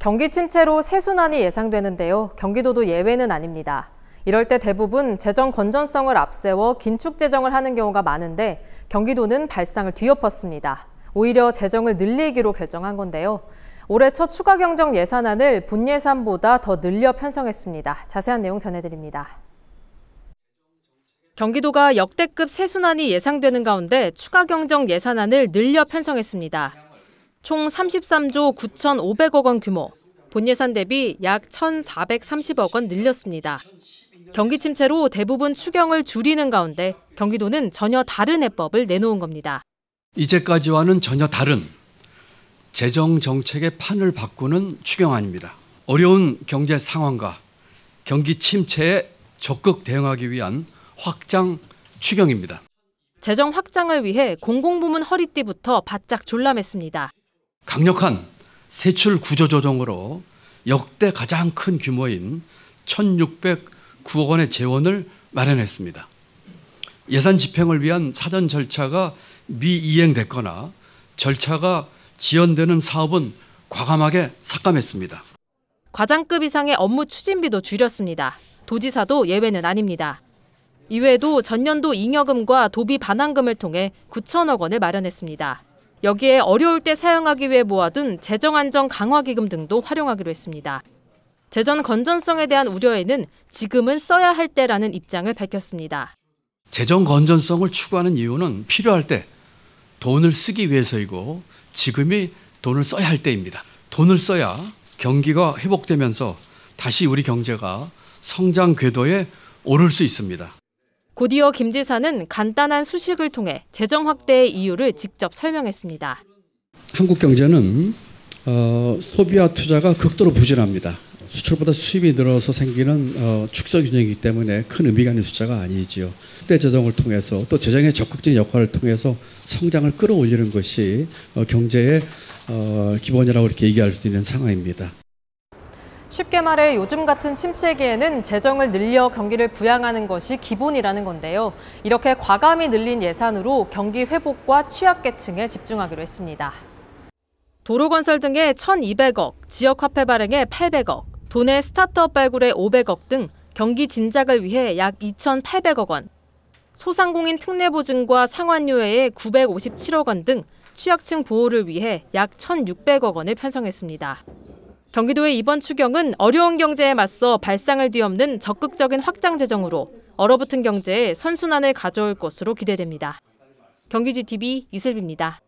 경기 침체로 세순환이 예상되는데요. 경기도도 예외는 아닙니다. 이럴 때 대부분 재정 건전성을 앞세워 긴축 재정을 하는 경우가 많은데 경기도는 발상을 뒤엎었습니다. 오히려 재정을 늘리기로 결정한 건데요. 올해 첫 추가 경정 예산안을 본 예산보다 더 늘려 편성했습니다. 자세한 내용 전해드립니다. 경기도가 역대급 세순환이 예상되는 가운데 추가 경정 예산안을 늘려 편성했습니다. 총 33조 9,500억 원 규모, 본 예산 대비 약 1,430억 원 늘렸습니다. 경기 침체로 대부분 추경을 줄이는 가운데 경기도는 전혀 다른 해법을 내놓은 겁니다. 이제까지와는 전혀 다른 재정 정책의 판을 바꾸는 추경안입니다. 어려운 경제 상황과 경기 침체에 적극 대응하기 위한 확장 추경입니다. 재정 확장을 위해 공공부문 허리띠부터 바짝 졸라맸습니다. 강력한 세출 구조 조정으로 역대 가장 큰 규모인 1,609억 원의 재원을 마련했습니다. 예산 집행을 위한 사전 절차가 미이행됐거나 절차가 지연되는 사업은 과감하게 삭감했습니다. 과장급 이상의 업무 추진비도 줄였습니다. 도지사도 예외는 아닙니다. 이외에도 전년도 잉여금과 도비 반환금을 통해 9천억 원을 마련했습니다. 여기에 어려울 때 사용하기 위해 모아둔 재정안정 강화기금 등도 활용하기로 했습니다. 재정 건전성에 대한 우려에는 지금은 써야 할 때라는 입장을 밝혔습니다. 재정 건전성을 추구하는 이유는 필요할 때 돈을 쓰기 위해서이고 지금이 돈을 써야 할 때입니다. 돈을 써야 경기가 회복되면서 다시 우리 경제가 성장 궤도에 오를 수 있습니다. 곧이어 김 지사는 간단한 수식을 통해 재정 확대의 이유를 직접 설명했습니다. 한국 경제는 어, 소비와 투자가 극도로 부진합니다. 수출보다 수입이 늘어서 생기는 어, 축소 균형이기 때문에 큰 의미가 있는 숫자가 아니지요. 그 재정을 통해서 또 재정의 적극적인 역할을 통해서 성장을 끌어올리는 것이 어, 경제의 어, 기본이라고 이렇게 얘기할 수 있는 상황입니다. 쉽게 말해 요즘 같은 침체기에는 재정을 늘려 경기를 부양하는 것이 기본이라는 건데요. 이렇게 과감히 늘린 예산으로 경기 회복과 취약계층에 집중하기로 했습니다. 도로 건설 등의 1,200억, 지역 화폐 발행에 800억, 도내 스타트업 발굴에 500억 등 경기 진작을 위해 약 2,800억 원, 소상공인 특례 보증과 상환료에 957억 원 등 취약층 보호를 위해 약 1,600억 원을 편성했습니다. 경기도의 이번 추경은 어려운 경제에 맞서 발상을 뒤엎는 적극적인 확장 재정으로 얼어붙은 경제에 선순환을 가져올 것으로 기대됩니다. 경기지 TV 이슬비입니다.